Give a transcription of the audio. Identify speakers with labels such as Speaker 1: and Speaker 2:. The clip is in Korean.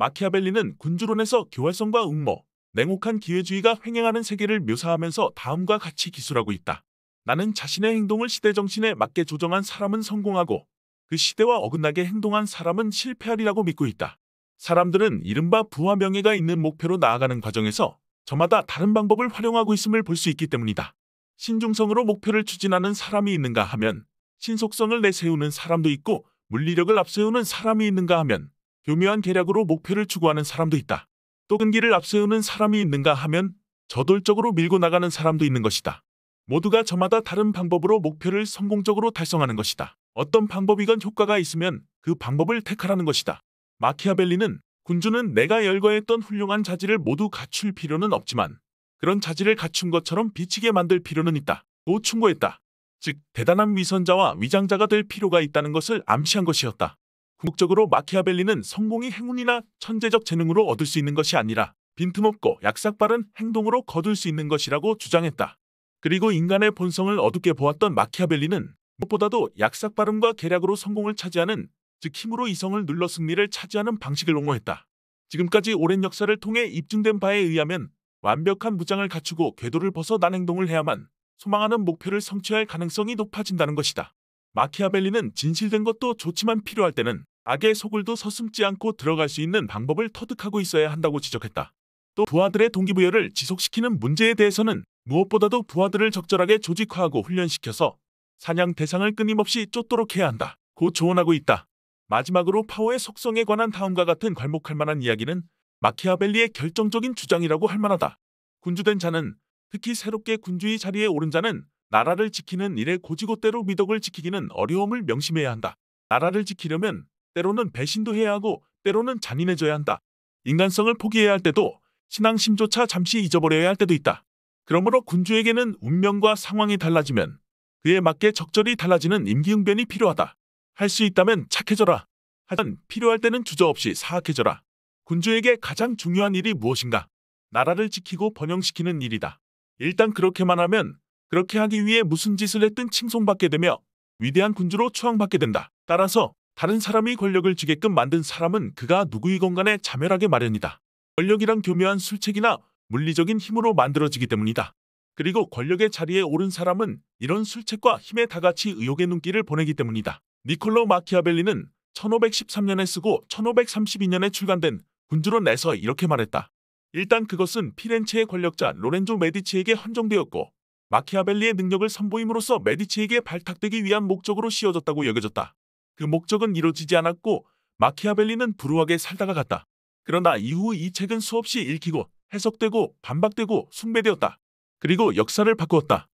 Speaker 1: 마키아벨리는 군주론에서 교활성과 음모, 냉혹한 기회주의가 횡행하는 세계를 묘사하면서 다음과 같이 기술하고 있다. 나는 자신의 행동을 시대 정신에 맞게 조정한 사람은 성공하고 그 시대와 어긋나게 행동한 사람은 실패하리라고 믿고 있다. 사람들은 이른바 부와 명예가 있는 목표로 나아가는 과정에서 저마다 다른 방법을 활용하고 있음을 볼 수 있기 때문이다. 신중성으로 목표를 추진하는 사람이 있는가 하면 신속성을 내세우는 사람도 있고 물리력을 앞세우는 사람이 있는가 하면 교묘한 계략으로 목표를 추구하는 사람도 있다. 또 끈기를 앞세우는 사람이 있는가 하면 저돌적으로 밀고 나가는 사람도 있는 것이다. 모두가 저마다 다른 방법으로 목표를 성공적으로 달성하는 것이다. 어떤 방법이건 효과가 있으면 그 방법을 택하라는 것이다. 마키아벨리는 군주는 내가 열거했던 훌륭한 자질을 모두 갖출 필요는 없지만 그런 자질을 갖춘 것처럼 비치게 만들 필요는 있다. 또 충고했다. 즉 대단한 위선자와 위장자가 될 필요가 있다는 것을 암시한 것이었다. 궁극적으로 마키아벨리는 성공이 행운이나 천재적 재능으로 얻을 수 있는 것이 아니라 빈틈없고 약삭빠른 행동으로 거둘 수 있는 것이라고 주장했다. 그리고 인간의 본성을 어둡게 보았던 마키아벨리는 무엇보다도 약삭빠름과 계략으로 성공을 차지하는 즉 힘으로 이성을 눌러 승리를 차지하는 방식을 옹호했다. 지금까지 오랜 역사를 통해 입증된 바에 의하면 완벽한 무장을 갖추고 궤도를 벗어 난 행동을 해야만 소망하는 목표를 성취할 가능성이 높아진다는 것이다. 마키아벨리는 진실된 것도 좋지만 필요할 때는 악의 속을도 서슴지 않고 들어갈 수 있는 방법을 터득하고 있어야 한다고 지적했다. 또 부하들의 동기부여를 지속시키는 문제에 대해서는 무엇보다도 부하들을 적절하게 조직화하고 훈련시켜서 사냥 대상을 끊임없이 쫓도록 해야 한다. 고 조언하고 있다. 마지막으로 파워의 속성에 관한 다음과 같은 괄목할 만한 이야기는 마키아벨리의 결정적인 주장이라고 할 만하다. 군주된 자는 특히 새롭게 군주의 자리에 오른 자는 나라를 지키는 일에 고지고대로 미덕을 지키기는 어려움을 명심해야 한다. 나라를 지키려면 때로는 배신도 해야 하고 때로는 잔인해져야 한다. 인간성을 포기해야 할 때도 신앙심조차 잠시 잊어버려야 할 때도 있다. 그러므로 군주에게는 운명과 상황이 달라지면 그에 맞게 적절히 달라지는 임기응변이 필요하다. 할 수 있다면 착해져라. 하지만 필요할 때는 주저없이 사악해져라. 군주에게 가장 중요한 일이 무엇인가? 나라를 지키고 번영시키는 일이다. 일단 그렇게만 하면 그렇게 하기 위해 무슨 짓을 했든 칭송받게 되며 위대한 군주로 추앙받게 된다. 따라서 다른 사람이 권력을 쥐게끔 만든 사람은 그가 누구이건 간에 자멸하게 마련이다. 권력이란 교묘한 술책이나 물리적인 힘으로 만들어지기 때문이다. 그리고 권력의 자리에 오른 사람은 이런 술책과 힘에 다같이 의욕의 눈길을 보내기 때문이다. 니콜로 마키아벨리는 1513년에 쓰고 1532년에 출간된 군주론에서 이렇게 말했다. 일단 그것은 피렌체의 권력자 로렌조 메디치에게 헌정되었고 마키아벨리의 능력을 선보임으로써 메디치에게 발탁되기 위한 목적으로 씌워졌다고 여겨졌다. 그 목적은 이루어지지 않았고 마키아벨리는 불우하게 살다가 갔다. 그러나 이후 이 책은 수없이 읽히고 해석되고 반박되고 숭배되었다. 그리고 역사를 바꾸었다.